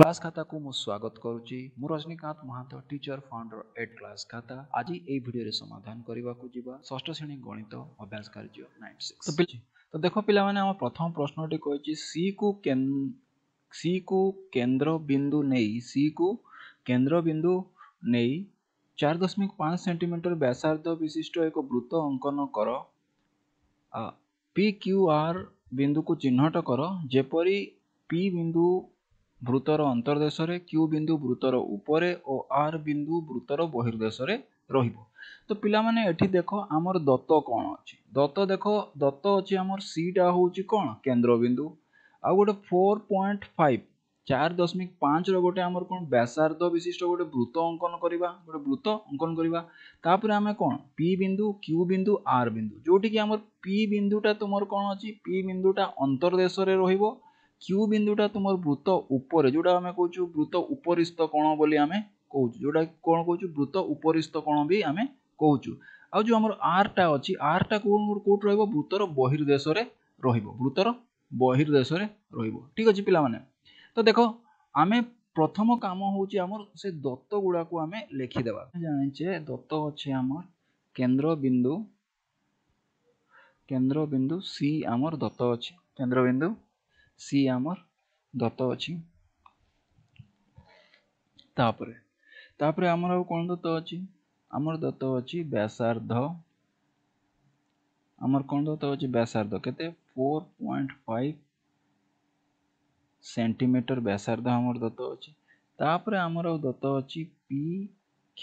Class खाता को मु स्वागत करुचि मु Rajnikant Mahant teacher founder at class खाता आज ये भिडियो समाधान करने को जीवा षष्ठ श्रेणी गणित अभ्यास कार्य 96 तो तो देख पिला माने प्रथम प्रश्न टी कहिचि सी को सी को केंद्र बिंदु नै सी को केंद्र बिंदु दशमिक 4.5 सेंटीमीटर व्यासार्ध विशिष्ट एक वृत्त अंकन कर पी क्यू आर बिंदु को चिन्हट कर जेपरी पी बिंदु ବୃତ୍ତର ଅନ୍ତର୍ଦେଶରେ କ୍ୟୁ ବିନ୍ଦୁ ବୃତ୍ତର ଉପରେ ଓ ଆର୍ ବିନ୍ଦୁ ବୃତ୍ତର ବହିର୍ଦେଶରେ ରହିବ ତ ପିଲାମାନେ ଏଠି ଦେଖ ଆମର ଦତ୍ତ କ'ଣ ଅଛି ଦତ୍ତ ଦେଖ ଦତ୍ତ ଅଛି ଆମର ସିଟା ହେଉଛି କ'ଣ କେନ୍ଦ୍ରବିନ୍ଦୁ ଆଉ ଗୋଟେ ଫୋର୍ ପଏଣ୍ଟ ଫାଇଭ୍ ଚାରି ଦଶମିକ ପାଞ୍ଚର ଗୋଟେ ଆମର କ'ଣ ବ୍ୟାସାର୍ଦ୍ଧ ବିଶିଷ୍ଟ ଗୋଟେ ବୃତ୍ତ ଅଙ୍କନ କରିବା ଗୋଟେ ବୃତ୍ତ ଅଙ୍କନ କରିବା ତାପରେ ଆମେ କ'ଣ ପି ବିନ୍ଦୁ କ୍ୟୁ ବିନ୍ଦୁ ଆର୍ ବିନ୍ଦୁ ଯେଉଁଠିକି ଆମର ପି ବିନ୍ଦୁଟା ତୁମର କ'ଣ ଅଛି ପି ବିନ୍ଦୁଟା ଅନ୍ତର୍ଦେଶରେ ରହିବ କ୍ୟୁ ବିନ୍ଦୁଟା ତୁମର ବୃତ୍ତ ଉପରେ ଯେଉଁଟା ଆମେ କହୁଛୁ ବୃତ୍ତ ଉପରିସ୍ଥ କୋଣ ବୋଲି ଆମେ କହୁଛୁ ଯେଉଁଟା କ'ଣ କହୁଛୁ ବୃତ୍ତ ଉପରିସ୍ଥ କୋଣ ବି ଆମେ କହୁଛୁ ଆଉ ଯେଉଁ ଆମର ଆର୍ଟା ଅଛି ଆର୍ଟା କେଉଁଠି ରହିବ ବୃତ୍ତର ବହିର୍ଦେଶରେ ରହିବ ବୃତ୍ତର ବହିର୍ଦେଶରେ ରହିବ ଠିକ୍ ଅଛି ପିଲାମାନେ ତ ଦେଖ ଆମେ প্রথম কাম হচ্ছে আমার সে দত্ত গুড়া আমি লেখিদেবা জানিছে দত্ত হচ্ছে আমার কেন্দ্রবিন্দু কেন্দ্রবিন্দু সি আমার দত্ত অছে কেন্দ্রবিন্দু ସି ଆମର ଦତ୍ତ ଅଛି ତାପରେ ତାପରେ ଆମର ଆଉ କ'ଣ ଦତ୍ତ ଅଛି ଆମର ଦତ୍ତ ଅଛି ବ୍ୟାସାର୍ଦ୍ଧ ଆମର କ'ଣ ଦତ୍ତ ଅଛି ବ୍ୟାସାର୍ଦ୍ଧ କେତେ ଫୋର୍ ପଏଣ୍ଟ ଫାଇଭ୍ ସେଣ୍ଟିମିଟର ବ୍ୟାସାର୍ଦ୍ଧ ଆମର ଦତ୍ତ ଅଛି ତାପରେ ଆମର ଆଉ ଦତ୍ତ ଅଛି P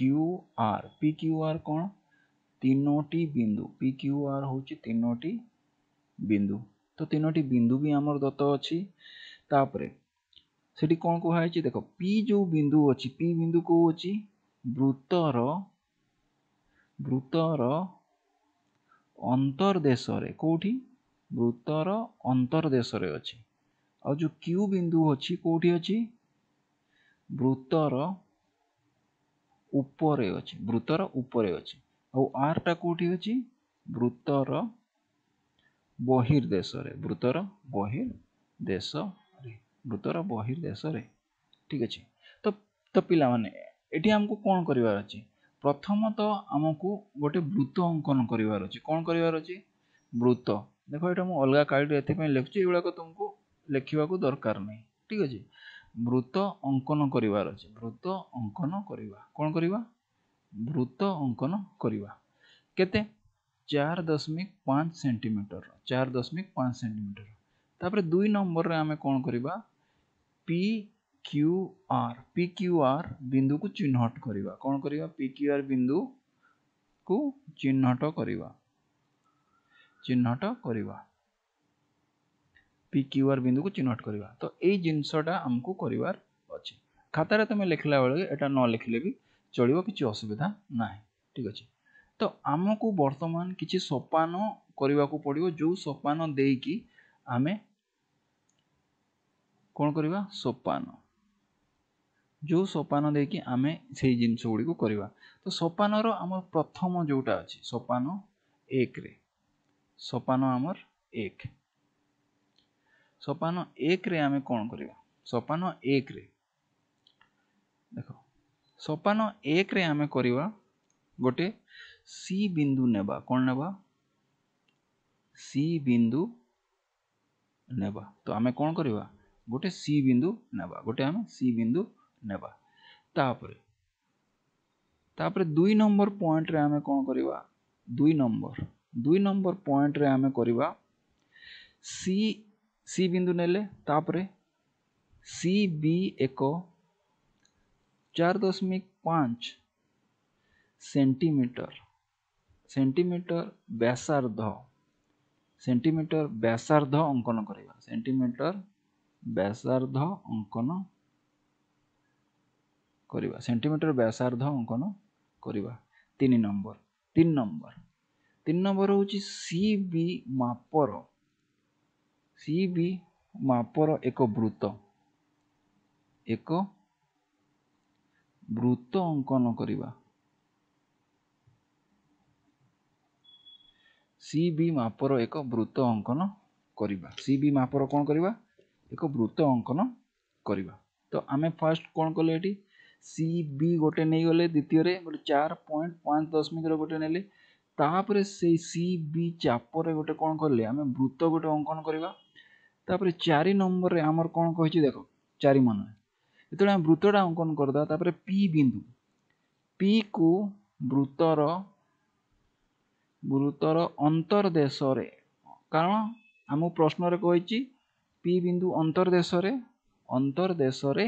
Q R P Q R କ'ଣ ତିନୋଟି ବିନ୍ଦୁ ପି କ୍ୟୁ ଆର୍ ହେଉଛି ତିନୋଟି ବିନ୍ଦୁ ତ ତିନୋଟି ବିନ୍ଦୁ ବି ଆମର ଦତ୍ତ ଅଛି ତାପରେ ସେଠି କ'ଣ କୁହାଯାଇଛି ଦେଖ ପି ଯେଉଁ ବିନ୍ଦୁ ଅଛି ପି ବିନ୍ଦୁ କେଉଁ ଅଛି ବୃତ୍ତର ବୃତ୍ତର ଅନ୍ତର୍ଦେଶରେ କେଉଁଠି ବୃତ୍ତର ଅନ୍ତର୍ଦେଶରେ ଅଛି ଆଉ ଯେଉଁ କ୍ୟୁ ବିନ୍ଦୁ ଅଛି କେଉଁଠି ଅଛି ବୃତ୍ତର ଉପରେ ଅଛି ବୃତ୍ତର ଉପରେ ଅଛି ଆଉ ଆର୍ଟା କେଉଁଠି ଅଛି ବୃତ୍ତର ବହିର୍ ଦେଶରେ ବୃତର ବହିର୍ ଦେଶରେ ବୃତର ବହିର୍ ଦେଶରେ ଠିକ୍ ଅଛି ତ ତ ପିଲାମାନେ ଏଠି ଆମକୁ କ'ଣ କରିବାର ଅଛି ପ୍ରଥମତଃ ଆମକୁ ଗୋଟେ ବୃତ ଅଙ୍କନ କରିବାର ଅଛି କ'ଣ କରିବାର ଅଛି ବୃତ ଦେଖ ଏଇଟା ମୁଁ ଅଲଗା କାଳିରେ ଏଥିପାଇଁ ଲେଖୁଛି ଏଗୁଡ଼ାକ ତୁମକୁ ଲେଖିବାକୁ ଦରକାର ନାହିଁ ଠିକ୍ ଅଛି ବୃତ ଅଙ୍କନ କରିବାର ଅଛି ବୃତ ଅଙ୍କନ କରିବା କ'ଣ କରିବା ବୃତ ଅଙ୍କନ କରିବା କେତେ चार दशमिक पाँच सेन्टीमिटर चार दशमिक पाँच सेन्टीमिटर तापर दुई नंबर में आम कौन करवा P Q R P Q R बिंदु को चिन्हट करवा कौन करवा पी क्यू आर बिंदु को चिन्हट करवा चिन्हट करवा पी क्यू आर बिंदु को चिन्हट करवा तो ये जिनसटा आमको कर खातार तुम लिखला बेल एटा न लिखले भी चलो किसी असुविधा ना ठीक अच्छे ତ ଆମକୁ ବର୍ତ୍ତମାନ କିଛି ସୋପାନ କରିବାକୁ ପଡ଼ିବ ଯେଉଁ ସୋପାନ ଦେଇକି ଆମେ କ'ଣ କରିବା ସୋପାନ ଯେଉଁ ସୋପାନ ଦେଇକି ଆମେ ସେଇ ଜିନିଷ ଗୁଡ଼ିକୁ କରିବା ତ ସୋପାନର ଆମର ପ୍ରଥମ ଯେଉଁଟା ଅଛି ସୋପାନ ଏକରେ ସୋପାନ ଆମର ଏକ ସୋପାନ ଏକରେ ଆମେ କ'ଣ କରିବା ସୋପାନ ଏକରେ ଦେଖ ସୋପାନ ଏକରେ ଆମେ କରିବା ଗୋଟେ सी बिंदु नेबा कौन नेबा सी बिंदु ନେବା ତ ଆମେ କ'ଣ କରିବା ଗୋଟେ ସି ବିନ୍ଦୁ ନେବା ଗୋଟେ ଆମେ ସି ବିନ୍ଦୁ ନେବା ତାପରେ ତାପରେ ଦୁଇ ନମ୍ବର ପଏଣ୍ଟରେ ଆମେ କ'ଣ କରିବା ଦୁଇ ନମ୍ବର ଦୁଇ ନମ୍ବର ପଏଣ୍ଟରେ ଆମେ କରିବା ସି ସି ବିନ୍ଦୁ ନେଲେ ତାପରେ ସି ବି ଏକ ଚାରି ଦଶମିକ ପାଞ୍ଚ ସେଣ୍ଟିମିଟର সেন্টিমিটর ব্যাসার্ধ সেন্টিমিটর ব্যাসার্ধ অঙ্কন করা সেন্টিমিটর ব্যাসার্ধ অঙ্কন করা সেন্টিমিটর ব্যাসার্ধ অঙ্কন করা তিন নম্বর তিন নম্বর তিন নম্বর হচ্ছে সি বি মাপর সি বি ମାପର ଏକ ବୃତ୍ତ ଏକ ବୃତ୍ତ ଅଙ୍କନ କରିବା ସି ବି ମାପର ଏକ ବୃତ୍ତ ଅଙ୍କନ କରିବା ସି ବି ମାପର କ'ଣ କରିବା ଏକ ବୃତ୍ତ ଅଙ୍କନ କରିବା ତ ଆମେ ଫାର୍ଷ୍ଟ କ'ଣ କଲେ ଏଠି ସି ବି ଗୋଟେ ନେଇଗଲେ ଦ୍ୱିତୀୟରେ ଗୋଟେ ଚାରି ପଏଣ୍ଟ ପାଞ୍ଚ ଦଶମିକର ଗୋଟେ ନେଲେ ତାପରେ ସେଇ ସି ବି ଚାପରେ ଗୋଟେ କ'ଣ କଲେ ଆମେ ବୃତ୍ତ ଗୋଟେ ଅଙ୍କନ କରିବା ତାପରେ ଚାରି ନମ୍ବରରେ ଆମର କ'ଣ କହିଛି ଦେଖ ଚାରି ମନରେ ଯେତେବେଳେ ଆମେ ବୃତ୍ତଟା ଅଙ୍କନ କରିଦେବା ତାପରେ ପି ବିନ୍ଦୁ ପିକୁ ବୃତ୍ତର ଗୁରୁତର ଅନ୍ତର୍ଦେଶରେ କାରଣ ଆମ ପ୍ରଶ୍ନରେ କହିଛି ପି ବିନ୍ଦୁ ଅନ୍ତର୍ଦେଶରେ ଅନ୍ତର୍ଦେଶରେ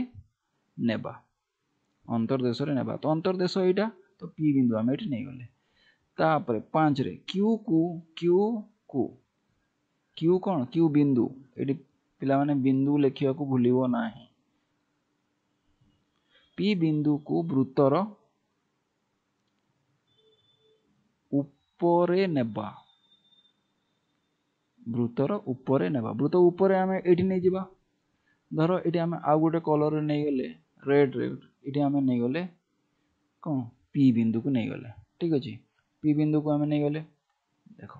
ନେବା ଅନ୍ତର୍ଦେଶରେ ନେବା ତ ଅନ୍ତର୍ଦେଶ ଏଇଟା ତ ପି ବିନ୍ଦୁ ଆମେ ଏଠି ନେଇଗଲେ ତାପରେ ପାଞ୍ଚରେ କ୍ୟୁ କୁ କ୍ୟୁ କ'ଣ କ୍ୟୁ ବିନ୍ଦୁ ଏଠି ପିଲାମାନେ ବିନ୍ଦୁ ଲେଖିବାକୁ ଭୁଲିବ ନାହିଁ ପି ବିନ୍ଦୁକୁ ବୃତ୍ତର ଉପରେ ନେବା ବୃତ୍ତର ଉପରେ ନେବା ବୃତ୍ତ ଉପରେ ଆମେ ଏଇଠି ନେଇଯିବା ଧର ଏଇଠି ଆମେ ଆଉ ଗୋଟେ କଲର୍ରେ ନେଇଗଲେ ରେଡ୍ ରେଡ୍ ଏଇଠି ଆମେ ନେଇଗଲେ କ'ଣ ପି ବିନ୍ଦୁକୁ ନେଇଗଲେ ଠିକ୍ ଅଛି ପି ବିନ୍ଦୁକୁ ଆମେ ନେଇଗଲେ ଦେଖ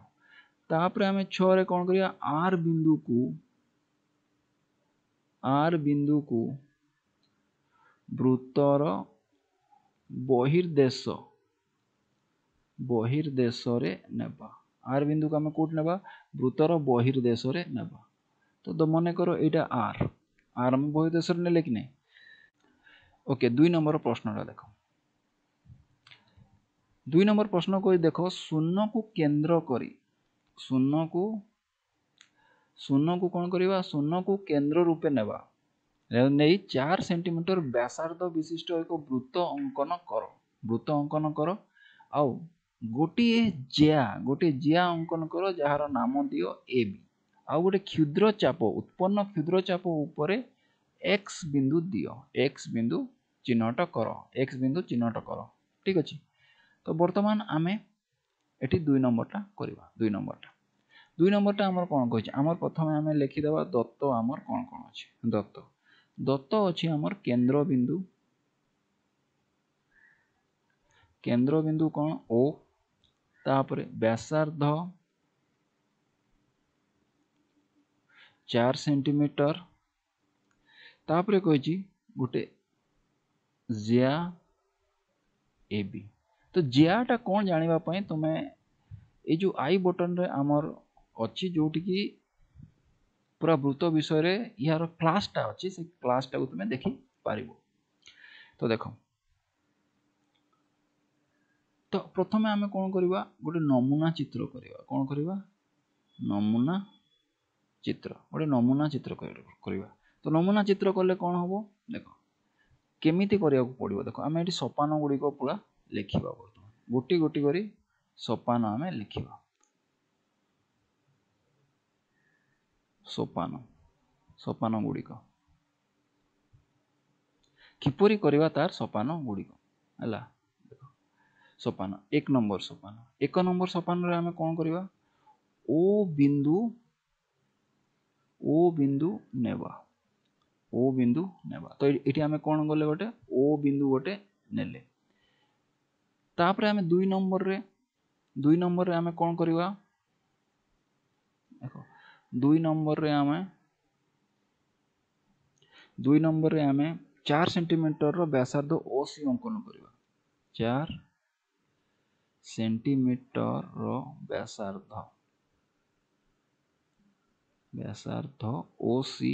ତାପରେ ଆମେ ଛଅରେ କ'ଣ କରିବା ଆର୍ ବିନ୍ଦୁକୁ ଆର୍ ବିନ୍ଦୁକୁ ବୃତ୍ତର ବହିର୍ଦେଶ বহির্দেশরে নেবা আর বিন্দুকে আমি কোট নেবা বৃত্তর বহির্দেশরে নেবা তো তো মনে করো এইটা আর আর আমি বহির্দেশরে নেলে কি নেই ওকে দুই নম্বর প্রশ্নটা দেখো দুই নম্বর প্রশ্ন করে দেখো শূন্যকু কেন্দ্র করি শূন্যকু শূন্যকু কোণ করা শূন্যকু কেন্দ্র রূপে নেবা নেই চার সেন্টিমিটর ব্যাসার্ধ বিশিষ্ট এক বৃত্ত অঙ্কন কর বৃত্ত অঙ্কন কর আউ ଗୋଟିଏ ଜ୍ୟା ଗୋଟିଏ ଜିଆ ଅଙ୍କନ କର ଯାହାର ନାମ ଦିଅ ଏ ବି ଆଉ ଗୋଟେ କ୍ଷୁଦ୍ର ଚାପ ଉତ୍ପନ୍ନ କ୍ଷୁଦ୍ର ଚାପ ଉପରେ ଏକ୍ସ ବିନ୍ଦୁ ଦିଅ ଏକ୍ସ ବିନ୍ଦୁ ଚିହ୍ନଟ କର ଏକ୍ସ ବିନ୍ଦୁ ଚିହ୍ନଟ କର ଠିକ୍ ଅଛି ତ ବର୍ତ୍ତମାନ ଆମେ ଏଠି ଦୁଇ ନମ୍ବରଟା କରିବା ଦୁଇ ନମ୍ବରଟା ଦୁଇ ନମ୍ବରଟା ଆମର କ'ଣ କହିଛି ଆମର ପ୍ରଥମେ ଆମେ ଲେଖିଦେବା ଦତ୍ତ ଆମର କ'ଣ କ'ଣ ଅଛି ଦତ୍ତ ଦତ୍ତ ଅଛି ଆମର କେନ୍ଦ୍ରବିନ୍ଦୁ କେନ୍ଦ୍ରବିନ୍ଦୁ କ'ଣ ଓ तापर व्यासार्ध चार सेंटीमीटर तापर कही गोटे जिया एबी तो जियाटा कौन जानवाप तुम्हें ये जो आई बटन रे आमर अच्छी जो की पूरा वृत्त विषय यार क्लासटा अच्छे से क्लासटा को तुम्हें देख पार तो देखो ତ ପ୍ରଥମେ ଆମେ କ'ଣ କରିବା ଗୋଟେ ନମୁନା ଚିତ୍ର କରିବା କ'ଣ କରିବା ନମୁନା ଚିତ୍ର ଗୋଟେ ନମୁନା ଚିତ୍ର କରିବା ତ ନମୁନା ଚିତ୍ର କଲେ କ'ଣ ହେବ ଦେଖ କେମିତି କରିବାକୁ ପଡ଼ିବ ଦେଖ ଆମେ ଏଠି ସୋପାନ ଗୁଡ଼ିକ ପୁରା ଲେଖିବା ବର୍ତ୍ତମାନ ଗୋଟି ଗୋଟି କରି ସୋପାନ ଆମେ ଲେଖିବା ସୋପାନ ସୋପାନ ଗୁଡ଼ିକ କିପରି କରିବା ତାର ସୋପାନ ଗୁଡ଼ିକ ହେଲା ସୋପାନ ଏକ ନମ୍ବର ସୋପାନ ଏକ ନମ୍ବର ସୋପାନରେ ଆମେ କ'ଣ କରିବା ଓ ବିନ୍ଦୁ ଓ ବିନ୍ଦୁ ନେବା ଓ ବିନ୍ଦୁ ନେବା ତ ଏଠି ଆମେ କ'ଣ ଗଲେ ଗୋଟେ ଓ ବିନ୍ଦୁ ଗୋଟେ ନେଲେ ତାପରେ ଆମେ ଦୁଇ ନମ୍ବରରେ ଦୁଇ ନମ୍ବରରେ ଆମେ କ'ଣ କରିବା ଦେଖ ଦୁଇ ନମ୍ବରରେ ଆମେ ଦୁଇ ନମ୍ବରରେ ଆମେ ଚାରି ସେଣ୍ଟିମିଟରର ବ୍ୟାସାର୍ଦ୍ଧ ଓ ସି ଅଙ୍କନ କରିବା ଚାରି সেন্টিমিটর ব্যাসার্ধ ব্যাসার্ধ O C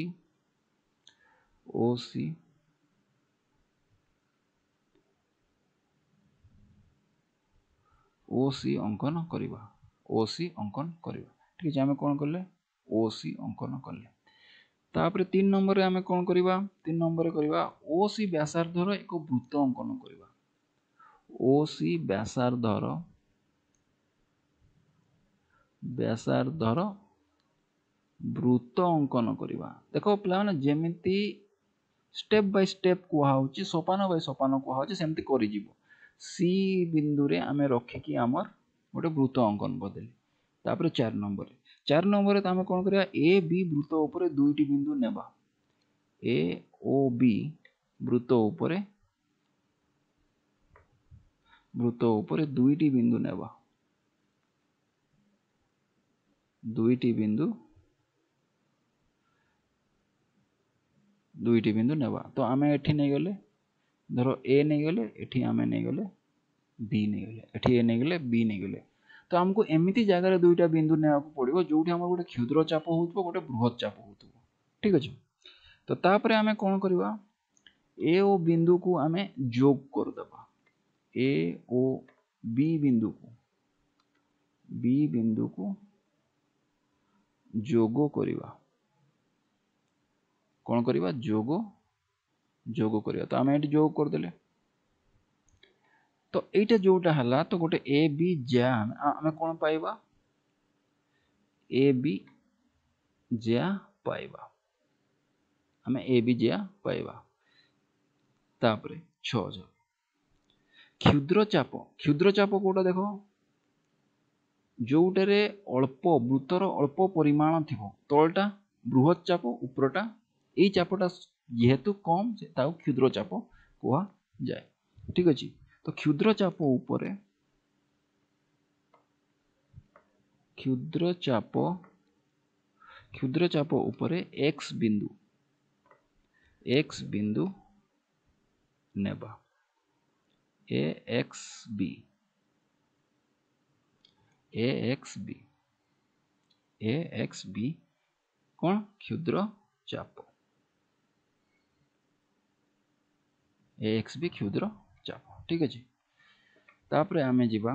O C O C অঙ্কন করা ও সি অঙ্কন করা ঠিক আছে আমি কোণ কলে ও সি অঙ্কন কলে তাপরে তিন নম্বরে আমি কোণ করা তিন নম্বরে করা ও সি ব্যাসার্ধর এক বৃত্ত অঙ্কন করা ওসি ব্যাসার ধর ব্যাসার ধর ବୃତ୍ତ ଅଙ୍କନ କରିବା ଦେଖ ପିଲାମାନେ ଯେମିତି ଷ୍ଟେପ୍ ବାଇ ଷ୍ଟେପ୍ କୁହାହେଉଛି ସୋପାନ ବାଇ ସୋପାନ କୁହାହେଉଛି ସେମିତି କରିଯିବ ସି ବିନ୍ଦୁରେ ଆମେ ରଖିକି ଆମର ଗୋଟେ ବୃତ୍ତ ଅଙ୍କନ କରିଦେଲେ ତାପରେ ଚାରି ନମ୍ବରରେ ଚାରି ନମ୍ବରରେ ଆମେ କ'ଣ କରିବା ଏ ବି ବୃତ୍ତ ଉପରେ ଦୁଇଟି ବିନ୍ଦୁ ନେବା ଏ ଓ ବି ବୃତ୍ତ ଉପରେ वृत्त उपरे दुईटी बिंदु नेब दुईटी बिंदु दुईटी बिंदु नेवा तो आम एटी नहीं गले धर ए नहीं गले आम नहीं गले बी नहीं गले ए नहीं गले बी नहीं गले तो आमको एमती जगह दुईटा बिंदु ने पड़ो जो गोटे क्षुद्र चाप हो गए बृहत चाप हो ठीक अच्छे तो ताप आम कौन करवा ए बिंदु को आम जोग करदबा ए ओ बी बिंदु को बी बिंदु को जोगो करवा कौन करवा जोग जोग करवा तो आम ये जोग करदे तो यहाँ जोटा है तो गोटे ए बी ज्या आम कौन पाइबा ए बी ज्या पाइबा हमें ए बी ज्या पाइबा छ जाए क्षुद्र चाप क्षुद्र चाप कौट देख जोटे अल्प वृतर अल्प परिमाण थी तलटा बृहत चाप उपरटा यही चापटा जीतु कम क्षुद्र चाप कहा जाए ठीक अच्छे तो क्षुद्र चाप उपर क्षुद्र चाप क्षुद्र चाप उपर एक्स बिंदु एक्स बिंदु नेबा A X B A X B A X B କ'ଣ କ୍ଷୁଦ୍ର ଚାପ ଏ ଏକ୍ସ ବି କ୍ଷୁଦ୍ର ଚାପ ଠିକ୍ ଅଛି ତାପରେ ଆମେ ଯିବା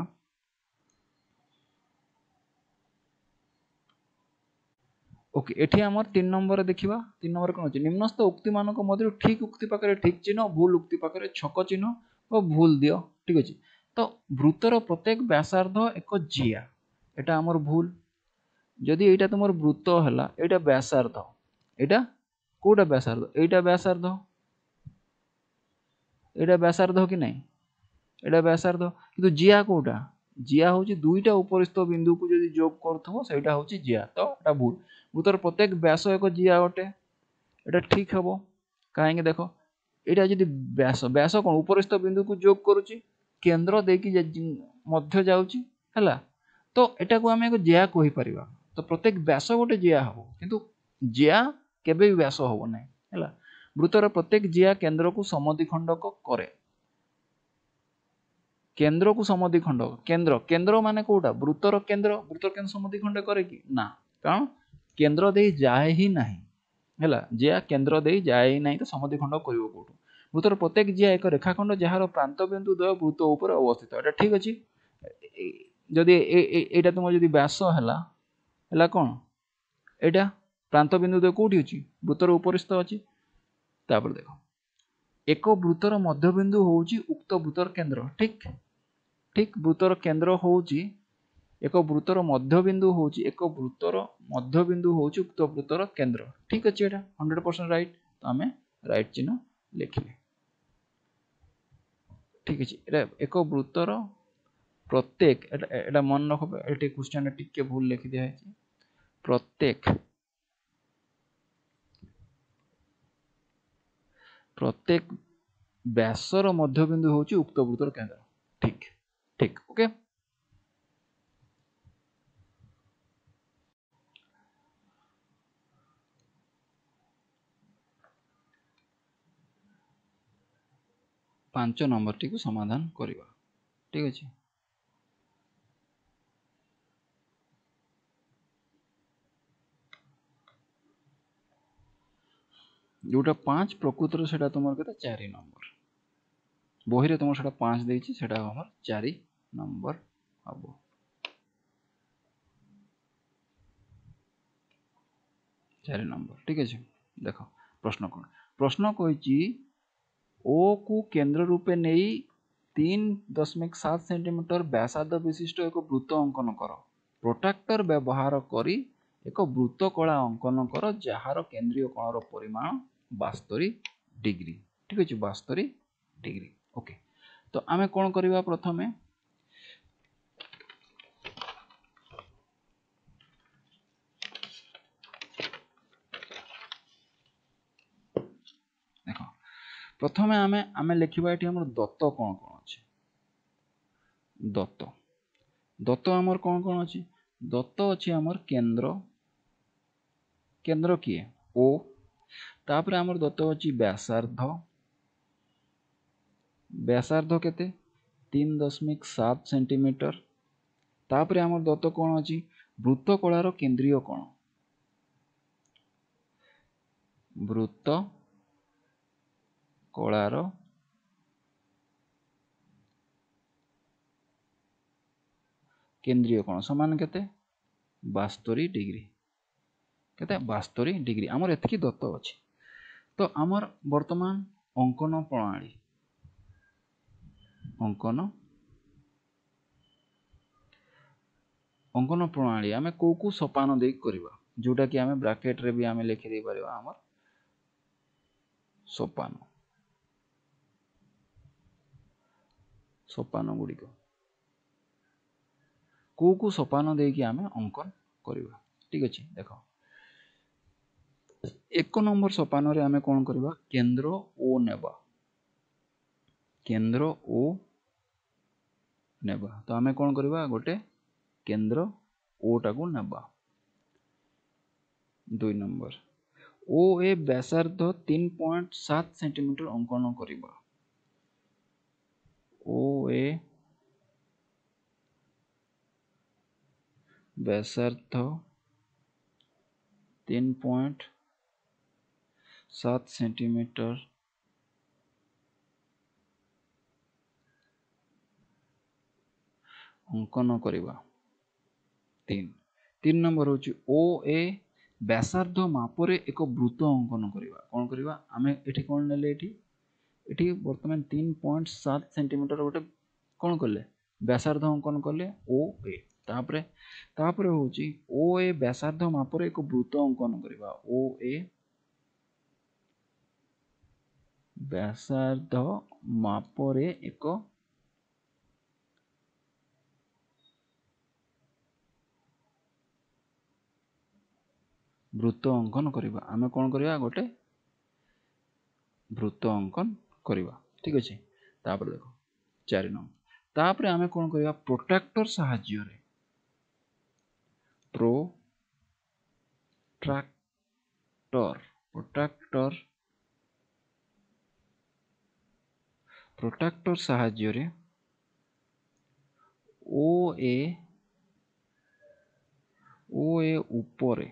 ଓକେ ଏଠି ଆମର ତିନି ନମ୍ବର ଦେଖିବା ତିନି ନମ୍ବର କ'ଣ ଅଛି ନିମ୍ନସ୍ଥ ଉକ୍ତିମାନଙ୍କ ମଧ୍ୟରୁ ଠିକ୍ ଉକ୍ତି ପାଖରେ ଠିକ୍ ଚିହ୍ନ ଭୁଲ ଉକ୍ତି ପାଖରେ ଛକ ଚିହ୍ନ ଓ ଭୁଲ ଦିଅ ଠିକ୍ ଅଛି ତ ବୃତ୍ତର ପ୍ରତ୍ୟେକ ବ୍ୟାସାର୍ଦ୍ଧ ଏକ ଜିଆ এটা আমার ভুল যদি এইটা তোমার বৃত্ত হলা এইটা ব্যাসার্ধ এটা কোটা ব্যাসার্ধ এইটা ব্যাসার্ধ এটা ব্যাসার্ধ কি নাই এটা ব্যাসার্ধ কিন্তু জিয়া কোটা জিয়া হচ্ছে দুইটা উপরিস্থ বিন্দুকে যদি যোগ করুথব সেইটা হচ্ছে জিয়া তো এটা ভুল বৃত্তর প্রত্যেক ব্যাস এক জিয়া অটে এটা ঠিক হব কাহিঁকি দেখো ଏଇଟା ଯଦି ବ୍ୟାସ ବ୍ୟାସ କ'ଣ ଉପରିସ୍ଥ ବିନ୍ଦୁକୁ ଯୋଗ କରୁଛି କେନ୍ଦ୍ର ଦେଇକି ମଧ୍ୟ ଯାଉଛି ହେଲା ତ ଏଟାକୁ ଆମେ ଏକ ଜିଆ କହିପାରିବା ତ ପ୍ରତ୍ୟେକ ବ୍ୟାସ ଗୋଟେ ଜିଆ ହେବ କିନ୍ତୁ ଜିଆ କେବେ ବି ବ୍ୟାସ ହେବ ନାହିଁ ହେଲା ବୃତ୍ତର ପ୍ରତ୍ୟେକ ଜିଆ କେନ୍ଦ୍ରକୁ ସମଧି ଖଣ୍ଡକ କରେ କେନ୍ଦ୍ରକୁ ସମଧି ଖଣ୍ଡକ କେନ୍ଦ୍ର କେନ୍ଦ୍ର ମାନେ କେଉଁଟା ବୃତ୍ତର କେନ୍ଦ୍ର ବୃତ୍ତର କେନ୍ଦ୍ର ସମଧି ଖଣ୍ଡ କରେ କି ନା କାରଣ କେନ୍ଦ୍ର ଦେଇ ଯାଏ ହିଁ ନାହିଁ ହେଲା ଜିଆ କେନ୍ଦ୍ର ଦେଇ ଯାଏ ହିଁ ନାହିଁ ତ ସମଧି ଖଣ୍ଡ କରିବ କେଉଁଠୁ ବୃତ୍ତର ପ୍ରତ୍ୟେକ ଜିଆ ଏକ ରେଖାଖଣ୍ଡ ଯାହାର ପ୍ରାନ୍ତବିନ୍ଦୁ ଦ୍ୱୟ ବୃତ୍ତ ଉପରେ ଅବସ୍ଥିତ ଏଇଟା ଠିକ୍ ଅଛି ଯଦି ଏଇଟା ତୁମର ଯଦି ବ୍ୟାସ ହେଲା ହେଲା କ'ଣ ଏଇଟା ପ୍ରାନ୍ତବିନ୍ଦୁ ଦ୍ୱୟ କେଉଁଠି ଅଛି ବୃତ୍ତର ଉପରିସ୍ଥ ଅଛି ତାପରେ ଦେଖ ଏକ ବୃତ୍ତର ମଧ୍ୟବିନ୍ଦୁ ହେଉଛି ଉକ୍ତ ବୃତ୍ତର କେନ୍ଦ୍ର ଠିକ୍ ଠିକ୍ ବୃତ୍ତର କେନ୍ଦ୍ର ହେଉଛି ଏକ ବୃତ୍ତର ମଧ୍ୟବିନ୍ଦୁ ହେଉଛି ଏକ ବୃତ୍ତର ମଧ୍ୟବିନ୍ଦୁ ହେଉଛି ଉକ୍ତ ବୃତ୍ତର କେନ୍ଦ୍ର ଠିକ୍ ଅଛି ଏଇଟା ହଣ୍ଡ୍ରେଡ଼ ପରସେଣ୍ଟ ରାଇଟ୍ ତ ଆମେ ରାଇଟ୍ ଚିହ୍ନ ଲେଖିଲେ ଠିକ୍ ଅଛି ଏଇଟା ଏକ ବୃତ୍ତର ପ୍ରତ୍ୟେକ ଏଇଟା ଏଇଟା ମନେ ରଖ ଏଠି କ୍ୱେଶ୍ଚନ୍ରେ ଟିକେ ଭୁଲ ଲେଖି ଦିଆହେଇଛି ପ୍ରତ୍ୟେକ প্রত্যেক ব্যাসর মধ্যবিন্দু হচ্ছে উক্ত বৃত্তর কেন্দ্র ঠিক ঠিক ওকে ପାଞ୍ଚ ନମ୍ବରଟିକୁ ସମାଧାନ କରିବା ଠିକ୍ ଅଛି ଯେଉଁଟା ପାଞ୍ଚ ପ୍ରକୃତର ସେଇଟା ତୁମର କେତେ ଚାରି ନମ୍ବର ବହିରେ ତୁମର ସେଇଟା ପାଞ୍ଚ ଦେଇଛି ସେଇଟା ଆମର ଚାରି ନମ୍ବର ହେବ ଚାରି ନମ୍ବର ଠିକ୍ ଅଛି ଦେଖ ପ୍ରଶ୍ନ କ'ଣ ପ୍ରଶ୍ନ କହିଛି ओ को केंद्र रूपे ନେଇ ତିନି ଦଶମିକ ସାତ ସେଣ୍ଟିମିଟର ବ୍ୟାସାର୍ଦ୍ଧ ବିଶିଷ୍ଟ ଏକ ବୃତ୍ତ ଅଙ୍କନ କର ପ୍ରୋଟ୍ରାକ୍ଟର ବ୍ୟବହାର କରି ଏକ ବୃତ୍ତକଳା ଅଙ୍କନ କର ଯାହାର କେନ୍ଦ୍ରୀୟ କୋଣର ପରିମାଣ ବାସ୍ତରୀ ଡିଗ୍ରୀ ଠିକ୍ ଅଛି ବାସ୍ତରୀ ଡିଗ୍ରୀ ଓକେ ତ ଆମେ କ'ଣ କରିବା ପ୍ରଥମେ প্রথমে ଆମେ ଆମେ ଲେଖିବା ଏଠି ଆମର ଦତ୍ତ କ'ଣ କ'ଣ ଅଛି ଦତ୍ତ ଦତ୍ତ ଆମର କ'ଣ କ'ଣ ଅଛି ଦତ୍ତ ଅଛି ଆମର କେନ୍ଦ୍ର କେନ୍ଦ୍ର କିଏ ଓ ତାପରେ ଆମର ଦତ୍ତ ଅଛି ବ୍ୟାସାର୍ଦ୍ଧ ବ୍ୟାସାର୍ଦ୍ଧ କେତେ ତିନି ଦଶମିକ ସାତ ସେଣ୍ଟିମିଟର ତାପରେ ଆମର ଦତ୍ତ କ'ଣ ଅଛି ବୃତ୍ତ କଳାର କେନ୍ଦ୍ରୀୟ କ'ଣ ବୃତ୍ତ কলার কেন্দ্রীয় কোণ সমান কেতে বাস্তরি ডিগ্রি কেতে বাস্তরি ডিগ্রি আমার এতকি দত্ত অছি তো আমার বর্তমান অঙ্কন প্রণালী অঙ্কন অঙ্কন প্রণালী আমি কেউ কেউ সোপান দিয়ে করা যেটা কি আমি ব্রাকেট্রে বি আমি লিখি দিয়ে পার আমার সোপান ସୋପାନ ଗୁଡ଼ିକ କେଉଁ କେଉଁ ସୋପାନ ଦେଇକି ଆମେ ଅଙ୍କନ କରିବା ଠିକ୍ ଅଛି ଦେଖ ଏକ ନମ୍ବର ସୋପାନରେ ଆମେ କ'ଣ କରିବା କେନ୍ଦ୍ର ଓ ନେବା କେନ୍ଦ୍ର ଓ ନେବା ତ ଆମେ କ'ଣ କରିବା ଗୋଟେ କେନ୍ଦ୍ର ଓଟାକୁ ନେବା ଦୁଇ ନମ୍ବର ଓ ଏ ବ୍ୟାସାର୍ଦ୍ଧ ତିନି ପଏଣ୍ଟ ସାତ ସେଣ୍ଟିମିଟର ଅଙ୍କନ କରିବା এ e. ব্যাসার্ধ তিন পয়েন্ট সাত সেন্টিমিটার অঙ্কন করা তিন তিন নম্বর হচ্ছে ও এ e, ব্যাসার্ধ মাপরে এক বৃত্ত অঙ্কন করা কোণ করা আমি এটি কোণ নেলে এটি এটি বর্তমান তিন পয়েন্ট সাত সেন্টিমিটর গোটে କ'ଣ କଲେ ବ୍ୟାସାର୍ଦ୍ଧ ଅଙ୍କନ କଲେ ଓ ଏ ତାପରେ ତାପରେ ହେଉଛି ଓ ଏ ବ୍ୟାସାର୍ଦ୍ଧ ମାପରେ ଏକ ବୃତ୍ତ ଅଙ୍କନ କରିବା ଓ ଏ ବ୍ୟାସାର୍ଦ୍ଧ ମାପରେ ଏକ ବୃତ୍ତ ଅଙ୍କନ କରିବା ଆମେ କ'ଣ କରିବା ଗୋଟେ ବୃତ୍ତ ଅଙ୍କନ କରିବା ଠିକ୍ ଅଛି ତାପରେ ଦେଖ ଚାରି ନମ୍ବର ତାପରେ ଆମେ କ'ଣ କରିବା ପ୍ରୋଟ୍ରାକ୍ଟର ସାହାଯ୍ୟରେ ପ୍ରୋ ଟ୍ରାକ୍ଟର ପ୍ରୋଟ୍ରାକ୍ଟର ପ୍ରୋଟ୍ରାକ୍ଟର ସାହାଯ୍ୟରେ ଓ ଏ ଓ ଏ ଉପରେ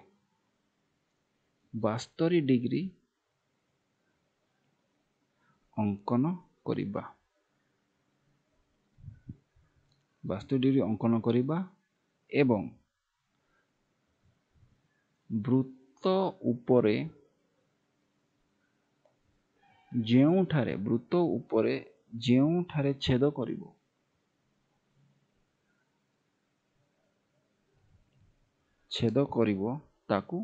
ବାସ୍ତରୀ ଡିଗ୍ରୀ ଅଙ୍କନ କରିବା ବାସ୍ତୁଟିକୁ ଅଙ୍କନ କରିବା ଏବଂ ବୃତ୍ତ ଉପରେ ଯେଉଁଠାରେ ବୃତ୍ତ ଉପରେ ଯେଉଁଠାରେ ଛେଦ କରିବ ଛେଦ କରିବ ତାକୁ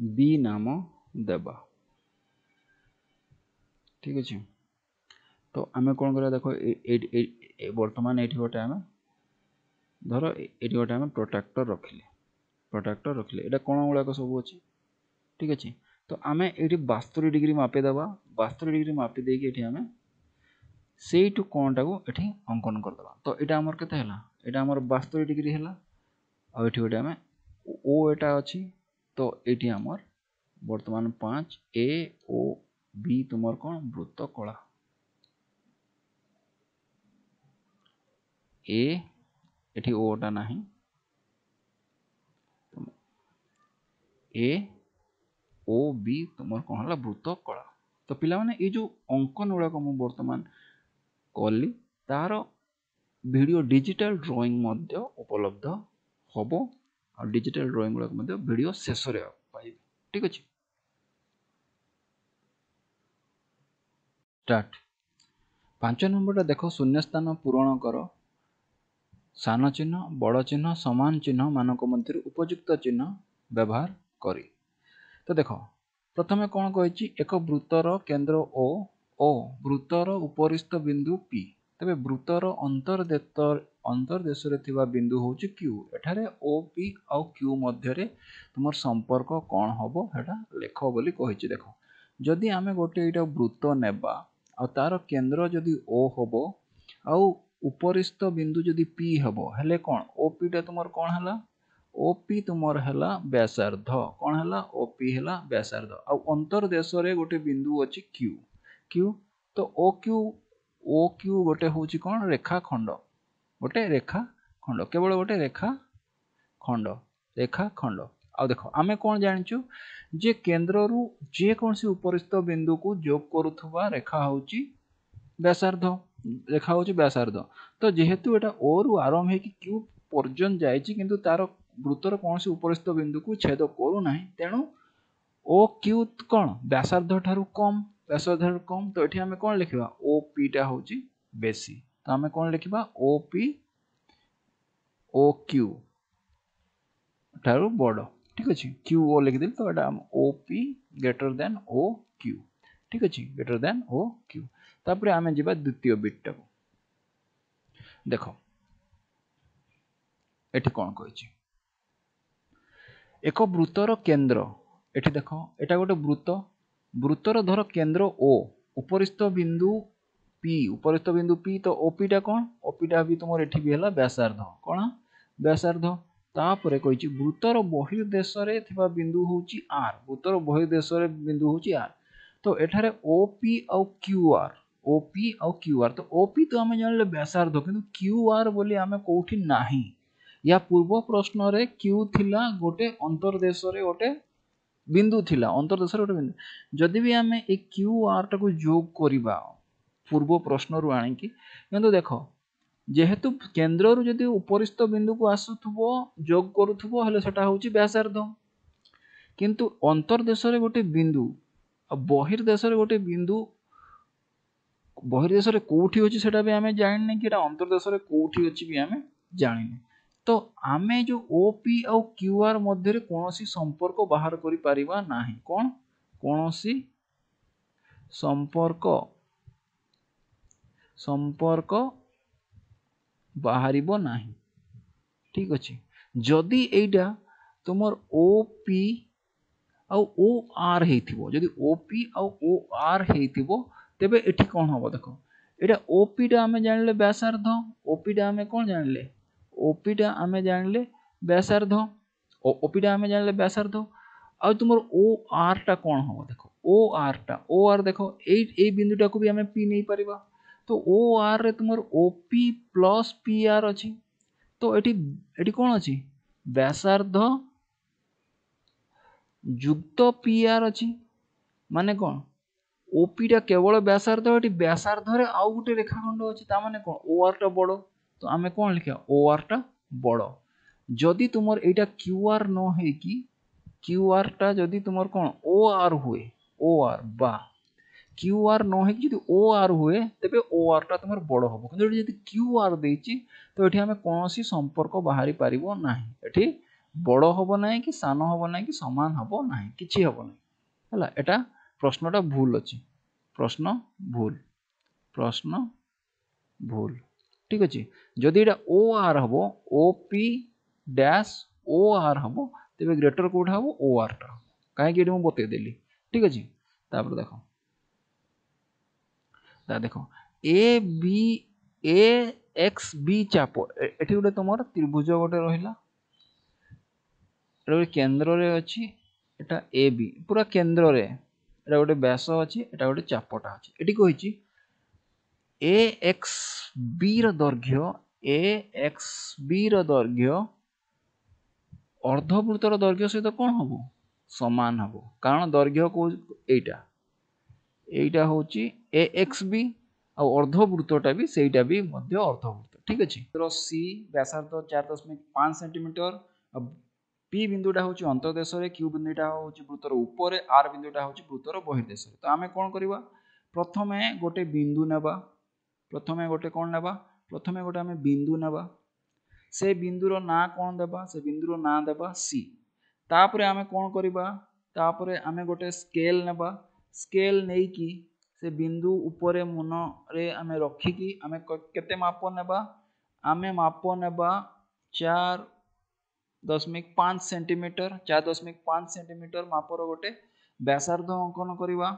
ବି ନାମ ଦେବା ଠିକ୍ ଅଛି ତ ଆମେ କ'ଣ କରିବା ଦେଖ ବର୍ତ୍ତମାନ ଏଠି ଗୋଟେ ଆମେ ଧର ଏଠି ଗୋଟେ ଆମେ ପ୍ରୋଟ୍ରାକ୍ଟର ରଖିଲେ ପ୍ରୋଟ୍ରାକ୍ଟର ରଖିଲେ ଏଇଟା କ'ଣ ଗୁଡ଼ାକ ସବୁ ଅଛି ଠିକ୍ ଅଛି ତ ଆମେ ଏଠି ବାସ୍ତରୀ ଡିଗ୍ରୀ ମାପିଦେବା ବାସ୍ତରୀ ଡିଗ୍ରୀ ମାପି ଦେଇକି ଏଠି ଆମେ ସେଇଠୁ କ'ଣଟାକୁ ଏଠି ଅଙ୍କନ କରିଦେବା ତ ଏଇଟା ଆମର କେତେ ହେଲା ଏଇଟା ଆମର ବାସ୍ତରୀ ଡିଗ୍ରୀ ହେଲା ଆଉ ଏଠି ଗୋଟେ ଆମେ ଓ ଏଟା ଅଛି তো এটি আমার বর্তমান পাঁচ এ ও বি তোমার কোণ বৃত্ত কলা এ এটি ওটা না এ ও বি তোমার কোণ হল বৃত্ত কলা তো পিলামানে এই যে অঙ্কন গুড়াক মু বর্তমান কলি তার ভিডিও ডিজিটাল ড্রয়িং মধ্যে উপলব্ধ হব ଆଉ ଡିଜିଟାଲ୍ ଡ୍ରଇଂ ଗୁଡ଼ାକ ମଧ୍ୟ ଭିଡ଼ିଓ ଶେଷରେ ପାଇବେ ଠିକ୍ ଅଛି ଷ୍ଟାର୍ଟ ପାଞ୍ଚ ନମ୍ବରଟା ଦେଖ ଶୂନ୍ୟ ସ୍ଥାନ ପୂରଣ କର ସାନ ଚିହ୍ନ ବଡ଼ ଚିହ୍ନ ସମାନ ଚିହ୍ନ ମାନଙ୍କ ମଧ୍ୟରୁ ଉପଯୁକ୍ତ ଚିହ୍ନ ବ୍ୟବହାର କରି ତ ଦେଖ ପ୍ରଥମେ କ'ଣ କହିଛି ଏକ ବୃତ୍ତର କେନ୍ଦ୍ର ଓ ଓ ବୃତ୍ତର ଉପରିସ୍ଥ ବିନ୍ଦୁ ପି ତେବେ ବୃତ୍ତର ଅନ୍ତର୍ଦେତ ଅନ୍ତର୍ଦେଶରେ ଥିବା ବିନ୍ଦୁ ହେଉଛି କ୍ୟୁ ଏଠାରେ ଓ ପି ଆଉ କ୍ୟୁ ମଧ୍ୟରେ ତୁମର ସମ୍ପର୍କ କ'ଣ ହେବ ସେଇଟା ଲେଖ ବୋଲି କହିଛି ଦେଖ ଯଦି ଆମେ ଗୋଟେ ଏଇଟା ବୃତ୍ତ ନେବା ଆଉ ତାର କେନ୍ଦ୍ର ଯଦି ଓ ହେବ ଆଉ ଉପରିସ୍ଥ ବିନ୍ଦୁ ଯଦି ପି ହେବ ହେଲେ କ'ଣ ଓ ପିଟା ତୁମର କ'ଣ ହେଲା ଓ ପି ତୁମର ହେଲା ବ୍ୟାସାର୍ଦ୍ଧ କ'ଣ ହେଲା ଓ ପି ହେଲା ବ୍ୟାସାର୍ଦ୍ଧ ଆଉ ଅନ୍ତର୍ଦେଶରେ ଗୋଟେ ବିନ୍ଦୁ ଅଛି କ୍ୟୁ କ୍ୟୁ ତ ଓ କ୍ୟୁ ଓ କ୍ୟୁ ଗୋଟେ ହେଉଛି କ'ଣ ରେଖାଖଣ୍ଡ ଗୋଟେ ରେଖା ଖଣ୍ଡ କେବଳ ଗୋଟେ ରେଖା ଖଣ୍ଡ ରେଖା ଖଣ୍ଡ ଆଉ ଦେଖ ଆମେ କ'ଣ ଜାଣିଛୁ ଯେ କେନ୍ଦ୍ରରୁ ଯେକୌଣସି ଉପରିସ୍ଥ ବିନ୍ଦୁକୁ ଯୋଗ କରୁଥିବା ରେଖା ହେଉଛି ବ୍ୟାସାର୍ଦ୍ଧ ରେଖା ହେଉଛି ବ୍ୟାସାର୍ଦ୍ଧ ତ ଯେହେତୁ ଏଇଟା ଓରୁ ଆରମ୍ଭ ହେଇକି କ୍ୟୁ ପର୍ଯ୍ୟନ୍ତ ଯାଇଛି କିନ୍ତୁ ତାର ବୃତ୍ତର କୌଣସି ଉପରିସ୍ଥ ବିନ୍ଦୁକୁ ଛେଦ କରୁନାହିଁ ତେଣୁ ଓ କ୍ୟୁ କ'ଣ ବ୍ୟାସାର୍ଦ୍ଧ ଠାରୁ କମ୍ ବ୍ୟାସାର୍ଦ୍ଧ ଠାରୁ କମ୍ ତ ଏଠି ଆମେ କ'ଣ ଲେଖିବା ଓ ପିଟା ହେଉଛି ବେଶୀ ତ ଆମେ କ'ଣ ଲେଖିବା ଓ ପି ଓ କ୍ୟୁ ଠାରୁ ବଡ଼ ଠିକ୍ ଅଛି କ୍ୟୁ ଓ ଲେଖିଦେଲି ତ ଏଇଟା O P greater than O Q ଠିକ୍ ଅଛି ଗ୍ରେଟର ଦେନ୍ ଓ କ୍ୟୁ ତାପରେ ଆମେ ଯିବା ଦ୍ୱିତୀୟ ବିଟ୍ଟାକୁ ଦେଖ ଏଠି କ'ଣ କହିଛି ଏକ ବୃତ୍ତର କେନ୍ଦ୍ର ଏଠି ଦେଖ ଏଟା ଗୋଟେ ବୃତ୍ତ ବୃତ୍ତର ଧର କେନ୍ଦ୍ର ଓ ଉପରିସ୍ଥ ବିନ୍ଦୁ ପି ଉପରିସ୍ଥ ବିନ୍ଦୁ ପି ତ ଓପିଟା କ'ଣ ଓପିଟା ବି ତୁମର ଏଠି ବି ହେଲା ବ୍ୟାସାର୍ଦ୍ଧ କ'ଣ ବ୍ୟାସାର୍ଦ୍ଧ ତାପରେ କହିଛି ବୃତ୍ତର ବହିର୍ଦେଶରେ ଥିବା ବିନ୍ଦୁ ହେଉଛି ଆର୍ ବୃତ୍ତର ବହିର୍ଦେଶରେ ବିନ୍ଦୁ ହେଉଛି ଆର୍ ତ ଏଠାରେ ଓ ପି ଆଉ କ୍ୟୁ ଆର୍ ଓ ପି ଆଉ କ୍ୟୁ ଆର୍ ତ ଓ ପି ତ ଆମେ ଜାଣିଲେ ବ୍ୟାସାର୍ଦ୍ଧ କିନ୍ତୁ କ୍ୟୁ ଆର୍ ବୋଲି ଆମେ କେଉଁଠି ନାହିଁ ୟା ପୂର୍ବ ପ୍ରଶ୍ନରେ କ୍ୟୁ ଥିଲା ଗୋଟେ ଅନ୍ତର୍ଦେଶରେ ଗୋଟେ ବିନ୍ଦୁ ଥିଲା ଅନ୍ତର୍ଦେଶରେ ଗୋଟେ ବିନ୍ଦୁ ଯଦି ବି ଆମେ ଏ କ୍ୟୁ ଆର୍ଟାକୁ ଯୋଗ କରିବା पूर्व प्रश्न रु आ देख जेहेतु केन्द्र जदि उपरीत बिंदु को आसुव जोग करूटा हूँ व्यासार्ध किंतु अंतर्देश गोटे बिंदु बहिर्देश गोटे बिंदु बहिर्देश कौटी अच्छे से आम जाने कि अंतर्देश कौटी अच्छी भी आम जाने तो आम जो ओपी आउ क्यू आर मध्य कौन संपर्क बाहर करी कर संपर्क संपर्क बाहर ना ठीक अच्छे जदि युम ओपी आओ आर होदी ओपी आर हो तेरे ये कौन हम देख यहाँ ओपीटा आम जान लें व्यासार्ध ओपीटा आम कौन जान लें ओपीटा आम जान लें व्यासार्ध ओपीटा आम जान लें व्यासार्ध आम ओ आर टा कौन हम देख ओ आर टा ओ आर देख ए बिंदुटा को भी आम पी नहीं पार তো ଓ ଆର୍ରେ ତୁମର O P plus P R ଅଛି ତ ଏଠି ଏଠି କ'ଣ ଅଛି ବ୍ୟାସାର୍ଦ୍ଧ ଯୁକ୍ତ ପି ଆର୍ ଅଛି ମାନେ କ'ଣ ଓପିଟା କେବଳ ବ୍ୟାସାର୍ଦ୍ଧ ଏଠି ବ୍ୟାସାର୍ଦ୍ଧରେ ଆଉ ଗୋଟେ ରେଖାଖଣ୍ଡ ଅଛି ତା ମାନେ କ'ଣ ଓ ଆର୍ଟା ବଡ଼ ତ ଆମେ କ'ଣ ଲେଖିବା ଓ ଆର୍ଟା ବଡ଼ ଯଦି ତୁମର ଏଇଟା କ୍ୟୁ ଆର୍ ନ ହେଇକି କ୍ୟୁ ଆର୍ଟା ଯଦି ତୁମର କ'ଣ ଓ ଆର୍ ହୁଏ ଓ ଆର୍ ବା কিউ আর নহেকি যদি ও আর ହୁଏ ତେବେ ଓ ଆର୍ଟା ତୁମର ବଡ଼ ହେବ କିନ୍ତୁ ଏଠି ଯଦି କ୍ୟୁ ଆର୍ ଦେଇଛି ତ ଏଠି ଆମେ କୌଣସି ସମ୍ପର୍କ ବାହାରି ପାରିବ ନାହିଁ ଏଠି ବଡ଼ ହେବ ନାହିଁ କି ସାନ ହେବ ନାହିଁ କି ସମାନ ହେବ ନାହିଁ କିଛି ହେବ ନାହିଁ ହେଲା ଏଟା ପ୍ରଶ୍ନଟା ଭୁଲ ଅଛି ପ୍ରଶ୍ନ ଭୁଲ ପ୍ରଶ୍ନ ଭୁଲ ଠିକ୍ ଅଛି ଯଦି ଏଇଟା ଓ ଆର୍ ହେବ ଓ ପି ଡ୍ୟାସ୍ ଓ ଆର୍ ହେବ ତେବେ ଗ୍ରେଟର କେଉଁଟା ହେବ ଓ ଆର୍ଟା ହେବ କାହିଁକି ଏଠି ମୁଁ ବତେଇଦେଲି ଠିକ୍ ଅଛି ତାପରେ ଦେଖ দেখো ଏ ବି ଏ ଏକ୍ସ ବି ଚାପ ଏଠି ଗୋଟେ ତୁମର ତ୍ରିଭୁଜ ଗୋଟେ ରହିଲା ଏଇଟା ଗୋଟେ କେନ୍ଦ୍ରରେ ଅଛି ଏଟା ଏ ବି ପୁରା କେନ୍ଦ୍ରରେ ଏଇଟା ଗୋଟେ ବ୍ୟାସ ଅଛି ଏଇଟା ଗୋଟେ ଚାପଟା ଅଛି ଏଠି କହିଛି ଏ ଏକ୍ସ ବିର ଦୈର୍ଘ୍ୟ ଏ ଏକ୍ସ ବିର ଦୈର୍ଘ୍ୟ ଅର୍ଦ୍ଧବୃତ୍ତର ଦୈର୍ଘ୍ୟ ସହିତ କ'ଣ ହେବ ସମାନ ହେବ କାରଣ ଦୈର୍ଘ୍ୟ କେଉଁ ଏଇଟା এইটা ହେଉଛି ଏ ଏକ୍ସ ବି ଆଉ ଅର୍ଦ୍ଧବୃତ୍ତଟା ବି ସେଇଟା ବି ମଧ୍ୟ ଅର୍ଦ୍ଧବୃତ୍ତ ଠିକ୍ ଅଛି ର ସି ବ୍ୟାସାର୍ଦ୍ଧ ଚାରି ଦଶମିକ ପାଞ୍ଚ ସେଣ୍ଟିମିଟର ଆଉ ପି ବିନ୍ଦୁଟା ହେଉଛି ଅନ୍ତର୍ଦେଶରେ କ୍ୟୁ ବିନ୍ଦୁଟା ହେଉଛି ବୃତ୍ତର ଉପରେ ଆର୍ ବିନ୍ଦୁଟା ହେଉଛି ବୃତ୍ତର ବହିର୍ଦେଶରେ ତ ଆମେ କ'ଣ କରିବା ପ୍ରଥମେ ଗୋଟେ ବିନ୍ଦୁ ନେବା ପ୍ରଥମେ ଗୋଟେ କ'ଣ ନେବା ପ୍ରଥମେ ଗୋଟେ ଆମେ ବିନ୍ଦୁ ନେବା ସେ ବିନ୍ଦୁର ନାଁ କ'ଣ ଦେବା ସେ ବିନ୍ଦୁର ନାଁ ଦେବା ସି ତାପରେ ଆମେ କ'ଣ କରିବା ତାପରେ ଆମେ ଗୋଟେ ସ୍କେଲ୍ ନେବା ସ୍କେଲ୍ ନେଇକି ସେ ବିନ୍ଦୁ ଉପରେ ମନରେ ଆମେ ରଖିକି ଆମେ କେତେ ମାପ ନେବା ଆମେ ମାପ ନେବା ଚାରି ଦଶମିକ ପାଞ୍ଚ ସେଣ୍ଟିମିଟର ଚାରି ଦଶମିକ ପାଞ୍ଚ ସେଣ୍ଟିମିଟର ମାପର ଗୋଟେ ବ୍ୟାସାର୍ଦ୍ଧ ଅଙ୍କନ କରିବା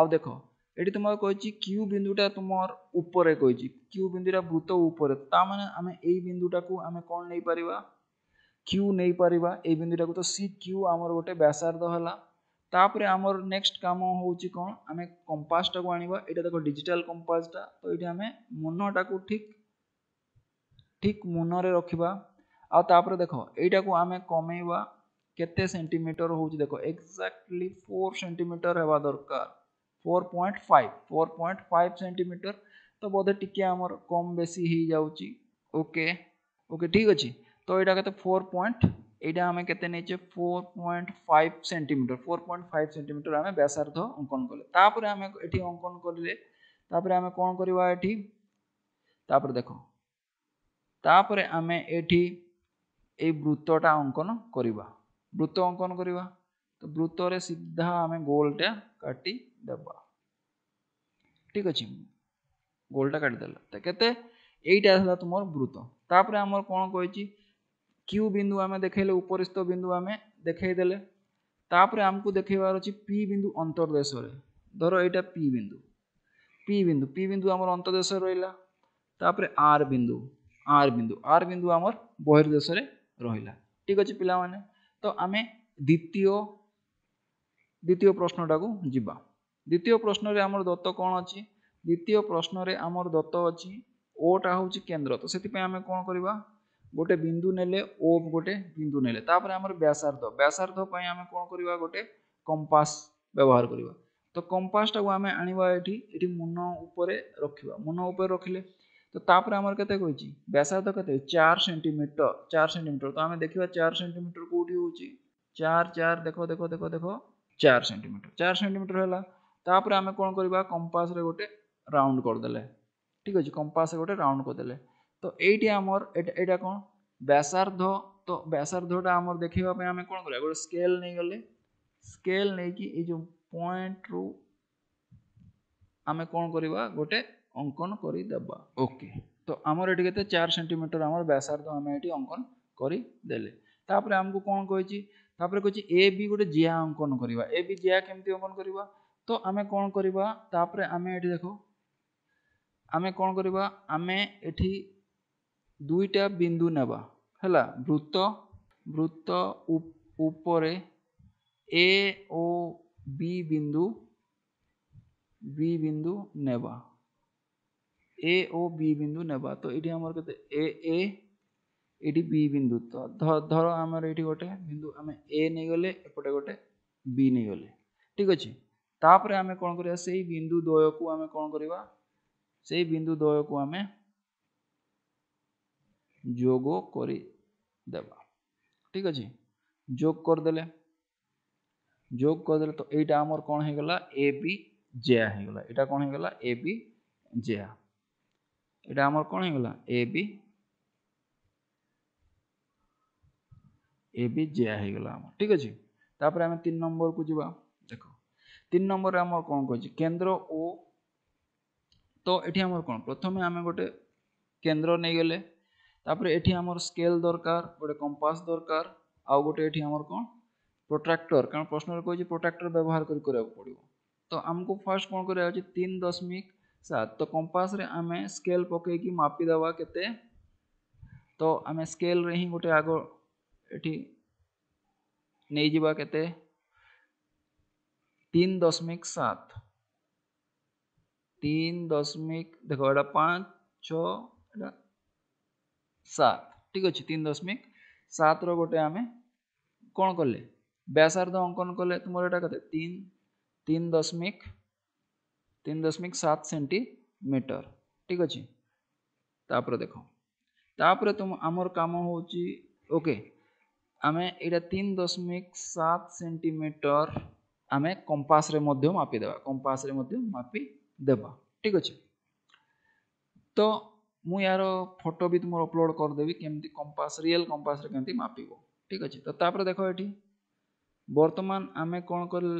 ଆଉ ଦେଖ ଏଠି ତୁମର କହିଛି କ୍ୟୁ ବିନ୍ଦୁଟା ତୁମର ଉପରେ କହିଛି କ୍ୟୁ ବିନ୍ଦୁଟା ବୃତ୍ତ ଉପରେ ତାମାନେ ଆମେ ଏଇ ବିନ୍ଦୁଟାକୁ ଆମେ କ'ଣ ନେଇପାରିବା କ୍ୟୁ ନେଇପାରିବା ଏଇ ବିନ୍ଦୁଟାକୁ ତ ସି କ୍ୟୁ ଆମର ଗୋଟେ ବ୍ୟାସାର୍ଦ୍ଧ ହେଲା ତାପରେ ଆମର ନେକ୍ସଟ କାମ ହେଉଛି କ'ଣ ଆମେ କମ୍ପାସଟାକୁ ଆଣିବା ଏଇଟା ଦେଖ ଡିଜିଟାଲ କମ୍ପାସଟା ତ ଏଇଠି ଆମେ ମୁନଟାକୁ ଠିକ୍ ଠିକ୍ ମୁନରେ ରଖିବା ଆଉ ତାପରେ ଦେଖ ଏଇଟାକୁ ଆମେ କମେଇବା କେତେ ସେଣ୍ଟିମିଟର ହେଉଛି ଦେଖ ଏକ୍ଜାକ୍ଟଲି ଫୋର୍ ସେଣ୍ଟିମିଟର ହେବା ଦରକାର four point five four point five centimetre ତ ବୋଧେ ଟିକେ ଆମର କମ୍ ବେଶୀ ହେଇଯାଉଛି ଓକେ ଓକେ ଠିକ୍ ଅଛି ତ ଏଇଟା କେତେ ଫୋର୍ ପଏଣ୍ଟ এইটা আমি কেতে point five centimetre four point five centimetre আমি ব্যাসার্ধ অঙ্কন কলে তাপরে আমি এটি অঙ্কন করলে তাপরে আমি কোন করিবা এটি তাপরে দেখো তাপরে আমি এটি এই বৃত্তটা অঙ্কন করিবা বৃত্ত অঙ্কন করিবা তো বৃত্তরে সিধা আমি গোলটা কাটি দেবা ঠিক আছে গোলটা কাটি দেলা তা কেতে এইটা আসলা তোমার বৃত্ত তাপরে আমার কোন কইছি क्यू बिंदु आम देखले उपरिस्थ बिंदु आम देखले तापर आमको देखार अच्छे पी बिंदु अंतर्देश धर यहाँ पी बिंदु पी बिंदु पी बिंदु आम अंतर्देश रहा तापर आर बिंदु आर बिंदु आर बिंदु आम बहिर्देश रहा ठीक अच्छे पिला तो आम द्वितीय দ্বিতীয় প্রশ্নটাকু যা দ্বিতীয় প্রশ্নরে আমার দত্ত কোণ অছি দ্বিতীয় প্রশ্নরে আমার দত্ত অছি ওটা হচ্ছে কেন্দ্র তো সেপাই আমি কোণ করা ଗୋଟେ ବିନ୍ଦୁ ନେଲେ ଓ ଗୋଟେ ବିନ୍ଦୁ ନେଲେ ତାପରେ ଆମର ବ୍ୟାସାର୍ଦ୍ଧ ବ୍ୟାସାର୍ଦ୍ଧ ପାଇଁ ଆମେ କ'ଣ କରିବା ଗୋଟେ କମ୍ପାସ୍ ବ୍ୟବହାର କରିବା ତ କମ୍ପାସ୍ଟାକୁ ଆମେ ଆଣିବା ଏଠି ଏଠି ମୁନ ଉପରେ ରଖିବା ମୁନ ଉପରେ ରଖିଲେ ତ ତାପରେ ଆମର କେତେ କହିଛି ବ୍ୟାସାର୍ଦ୍ଧ କେତେ ଚାର ସେଣ୍ଟିମିଟର ଚାର ସେଣ୍ଟିମିଟର ତ ଆମେ ଦେଖିବା ଚାର ସେଣ୍ଟିମିଟର କେଉଁଠି ହେଉଛି ଚାର ଚାର ଦେଖ ଦେଖ ଦେଖ ଦେଖ ଚାର ସେଣ୍ଟିମିଟର ଚାର ସେଣ୍ଟିମିଟର ହେଲା ତାପରେ ଆମେ କ'ଣ କରିବା କମ୍ପାସ୍ରେ ଗୋଟେ ରାଉଣ୍ଡ କରିଦେଲେ ଠିକ୍ ଅଛି କମ୍ପାସ୍ରେ ଗୋଟେ ରାଉଣ୍ଡ କରିଦେଲେ ତ ଏଇଠି ଆମର ଏଇଟା ଏଇଟା କ'ଣ ବ୍ୟାସାର୍ଦ୍ଧ ତ ବ୍ୟାସାର୍ଦ୍ଧଟା ଆମର ଦେଖେଇବା ପାଇଁ ଆମେ କ'ଣ କରିବା ଗୋଟେ ସ୍କେଲ୍ ନେଇଗଲେ ସ୍କେଲ୍ ନେଇକି ଏଇ ଯେଉଁ ପଏଣ୍ଟରୁ ଆମେ କ'ଣ କରିବା ଗୋଟେ ଅଙ୍କନ କରିଦେବା ଓକେ ତ ଆମର ଏଠି କେତେ ଚାରି ସେଣ୍ଟିମିଟର ଆମର ବ୍ୟାସାର୍ଦ୍ଧ ଆମେ ଏଠି ଅଙ୍କନ କରିଦେଲେ ତାପରେ ଆମକୁ କ'ଣ କହିଛି ତାପରେ କହିଛି ଏ ବି ଗୋଟେ ଜିଆ ଅଙ୍କନ କରିବା ଏ ବି ଜିଆ କେମିତି ଅଙ୍କନ କରିବା ତ ଆମେ କ'ଣ କରିବା ତାପରେ ଆମେ ଏଠି ଦେଖ ଆମେ କ'ଣ କରିବା ଆମେ ଏଠି ଦୁଇଟା ବିନ୍ଦୁ ନେବା ହେଲା ବୃତ୍ତ ବୃତ୍ତ ଉପରେ ଏ ଓ ବି ବିନ୍ଦୁ ବି ବିନ୍ଦୁ ନେବା ଏ ଓ ବି ବିନ୍ଦୁ ନେବା ତ ଏଠି ଆମର କେତେ ଏ ଏ ଏଠି ବି ବିନ୍ଦୁ ତ ଧର ଆମର ଏଠି ଗୋଟେ ବିନ୍ଦୁ ଆମେ ଏ ନେଇଗଲେ ଏପଟେ ଗୋଟେ ବି ନେଇଗଲେ ଠିକ୍ ଅଛି ତାପରେ ଆମେ କ'ଣ କରିବା ସେଇ ବିନ୍ଦୁ ଦ୍ୱୟକୁ ଆମେ କ'ଣ କରିବା ସେଇ ବିନ୍ଦୁ ଦ୍ୱୟକୁ ଆମେ যোগও করে দেবা ঠিক আছে যোগ করিদেলে যোগ করিদেলে তো এইটা আমার কোন হয়ে গেল এ বি জেয়া হয়ে গেল এটা কোন হয়ে গেল এ বি জেয়া এটা আমার কোন হয়ে গেল এ বি এ বি জেয়া হয়ে গেল আমার ঠিক আছে তারপরে আমি তিন নম্বরকু যা দেখ তিন নম্বরে আমার কোন করছি কেন্দ্র ও তো এটি আমার কোন প্রথমে আমি গোটে কেন্দ্র নিয়ে গেলে तापर एठी हमर स्केल दरकार गोटे कंपास दरकार आउ गोटे एठी हमर कोन प्रोट्रैक्टर कारण प्रश्न कह प्रोट्राक्टर व्यवहार कर करे पड़ो तो हमको फर्स्ट कोन करे आछि तो कंपास रे हमें स्केल पके मापी दवा केते तो हमें स्केल रे ही गोटे आगो एठी नै जीवा केते 3.7 3.7 देखो एडा 5 6 सात ठीक अच्छे तीन दशमिक सतर गोटे आम कौन कले व्यासार्ध अंकन कले तुम यहाँ कहते तीन तीन दशमिक तीन दशमिक सात सेंटीमीटर ठीक अच्छे तापर देख तापर तुम आमर कम होके आम यहाँ दशमिक सात सेंटीमीटर आम कंपास मापिदे कंपास ठीक अच्छे तो ମୁଁ ୟାର ଫଟୋ ବି ତୁମର ଅପଲୋଡ଼ କରିଦେବି କେମିତି କମ୍ପାସ୍ ରିଏଲ କମ୍ପାସ୍ରେ କେମିତି ମାପିବ ଠିକ୍ ଅଛି ତ ତାପରେ ଦେଖ ଏଠି ବର୍ତ୍ତମାନ ଆମେ କ'ଣ କରି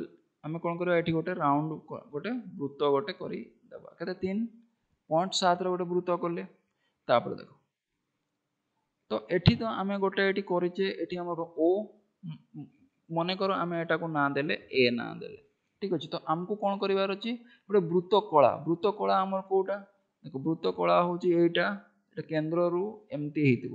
ଆମେ କ'ଣ କରିବା ଏଠି ଗୋଟେ ରାଉଣ୍ଡ ଗୋଟେ ବୃତ୍ତ ଗୋଟେ କରିଦେବା କେତେ ତିନି ପଏଣ୍ଟ ସାତରେ ଗୋଟେ ବୃତ୍ତ କଲେ ତାପରେ ଦେଖ ତ ଏଠି ତ ଆମେ ଗୋଟେ ଏଠି କରିଛେ ଏଠି ଆମର ଓ ମନେକର ଆମେ ଏଟାକୁ ନାଁ ଦେଲେ ଏ ନାଁ ଦେଲେ ଠିକ୍ ଅଛି ତ ଆମକୁ କ'ଣ କରିବାର ଅଛି ଗୋଟେ ବୃତ୍ତ କଳା ବୃତ୍ତ କଳା ଆମର କେଉଁଟା ଦେଖ ବୃତ୍ତ କଳା ହେଉଛି ଏଇଟା এটা কেন্দ্ররু এমতি হয়েথিব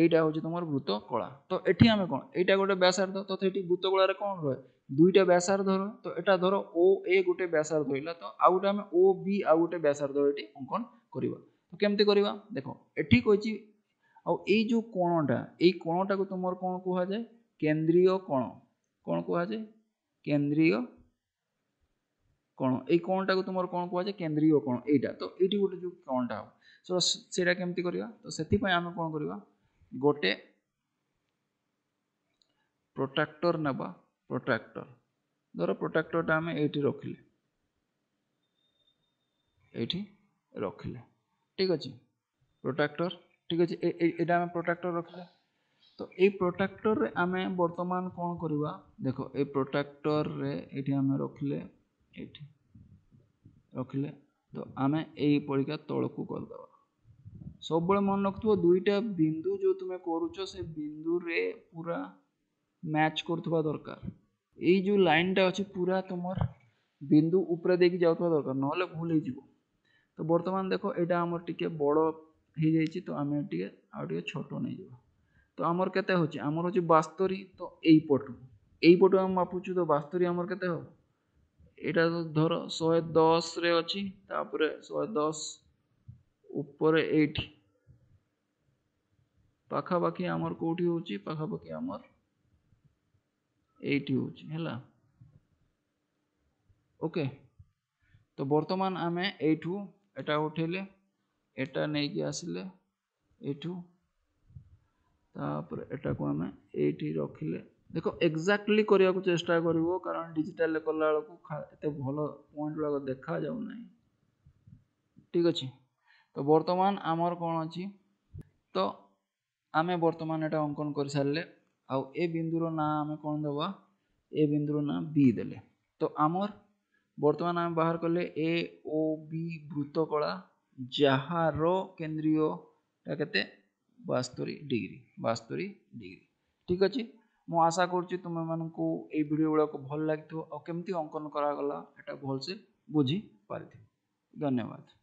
এইটা হচ্ছে তোমার বৃত্ত কলা তো এটি আমি কোণ এইটা গোটে ব্যাসার্ধ তো এটি বৃত্ত কলার কোণ রয়ে দুইটা ব্যাসার্ধ রয়ে তো এটা ধর ও এ গোটে ব্যাসার্ধ হইলা তো আউ গোটে আমি ও বি আউ গোটে ব্যাসার্ধ এটি অঙ্কন করিবা তো কেমতি করিবা দেখো এটি কইছি আউ এই যে কোণটা এই কোণটাকে তোমার কোণ কুহাযায় কেন্দ্রীয় কোণ কোণ কুহাযায় কেন্দ্রীয় କଣ ଏଇ କଣଟାକୁ ତୁମର କ'ଣ କୁହାଯାଏ କେନ୍ଦ୍ରୀୟ କଣ ଏଇଟା ତ ଏଇଠି ଗୋଟେ ଯେଉଁ କଣଟା ହେବ ସୋ ସେଇଟା କେମିତି କରିବା ତ ସେଥିପାଇଁ ଆମେ କ'ଣ କରିବା ଗୋଟେ ପ୍ରୋଟ୍ରାକ୍ଟର ନେବା ପ୍ରୋଟ୍ରାକ୍ଟର ଧର ପ୍ରୋଟ୍ରାକ୍ଟରଟା ଆମେ ଏଇଠି ରଖିଲେ ଏଇଠି ରଖିଲେ ଠିକ୍ ଅଛି ପ୍ରୋଟ୍ରାକ୍ଟର ଠିକ୍ ଅଛି ଏଇଟା ଆମେ ପ୍ରୋଟ୍ରାକ୍ଟର ରଖିଲେ ତ ଏଇ প্রোট্রাক্টরে ଆମେ ବର୍ତ୍ତମାନ କଣ କରିବା ଦେଖ ଏଇ প্রোট্রাক্টরে ଏଇଠି ଆମେ ରଖିଲେ ଏଇଠି ରଖିଲେ ତ ଆମେ ଏଇ ପରିକା ତଳକୁ କରିଦେବା ସବୁବେଳେ ମନେ ରଖୁଥିବ ଦୁଇଟା ବିନ୍ଦୁ ଯେଉଁ ତୁମେ କରୁଛ ସେ ବିନ୍ଦୁରେ ପୁରା ମ୍ୟାଚ୍ କରୁଥିବା ଦରକାର ଏଇ ଯେଉଁ ଲାଇନ୍ଟା ଅଛି ପୁରା ତୁମର ବିନ୍ଦୁ ଉପରେ ଦେଇକି ଯାଉଥିବା ଦରକାର ନହେଲେ ଭୁଲ ହେଇଯିବ ତ ବର୍ତ୍ତମାନ ଦେଖ ଏଇଟା ଆମର ଟିକେ ବଡ଼ ହେଇଯାଇଛି ତ ଆମେ ଟିକେ ଆଉ ଟିକେ ଛୋଟ ନେଇଯିବା ତ ଆମର କେତେ ହେଉଛି ଆମର ହେଉଛି ବାସ୍ତରୀ ତ ଏଇପଟୁ ଏଇପଟୁ ଆମେ ମାପୁଛୁ ତ ବାସ୍ତରୀ ଆମର କେତେ ହେବ ଏଇଟା ଧର ଶହେ ଦଶରେ ଅଛି ତାପରେ ଶହେ ଦଶ ଉପରେ ଏଇଠି ପାଖାପାଖି ଆମର କେଉଁଠି ହେଉଛି ପାଖାପାଖି ଆମର ଏଇଠି ହେଉଛି ହେଲା ଓକେ ତ ବର୍ତ୍ତମାନ ଆମେ ଏଇଠୁ ଏଟା ଉଠେଇଲେ ଏଟା ନେଇକି ଆସିଲେ ଏଇଠୁ ତାପରେ ଏଟାକୁ ଆମେ ଏଇଠି ରଖିଲେ ଦେଖ ଏକ୍ଜାକ୍ଟଲି କରିବାକୁ ଚେଷ୍ଟା କରିବ କାରଣ ଡିଜିଟାଲରେ କଲାବେଳକୁ ଏତେ ଭଲ ପଏଣ୍ଟ ଗୁଡ଼ାକ ଦେଖାଯାଉନାହିଁ ଠିକ୍ ଅଛି ତ ବର୍ତ୍ତମାନ ଆମର କ'ଣ ଅଛି ତ ଆମେ ବର୍ତ୍ତମାନ ଏଇଟା ଅଙ୍କନ କରିସାରିଲେ ଆଉ ଏ ବିନ୍ଦୁର ନାଁ ଆମେ କ'ଣ ଦେବା ଏ ବିନ୍ଦୁର ନାଁ ବି ଦେଲେ ତ ଆମର ବର୍ତ୍ତମାନ ଆମେ ବାହାର କଲେ ଏ ଓ ବି ବୃତ୍ତକଳା ଯାହାର କେନ୍ଦ୍ରୀୟଟା କେତେ ବାସ୍ତରୀ ଡିଗ୍ରୀ ବାସ୍ତରୀ ଡିଗ୍ରୀ ଠିକ୍ ଅଛି ମୁଁ ଆଶା କରୁଛି ତୁମେମାନଙ୍କୁ ଏଇ ଭିଡ଼ିଓ ଗୁଡ଼ାକ ଭଲ ଲାଗିଥିବ ଆଉ କେମିତି ଅଙ୍କନ କରାଗଲା ଏଇଟା ଭଲସେ ବୁଝିପାରିଥିବ ଧନ୍ୟବାଦ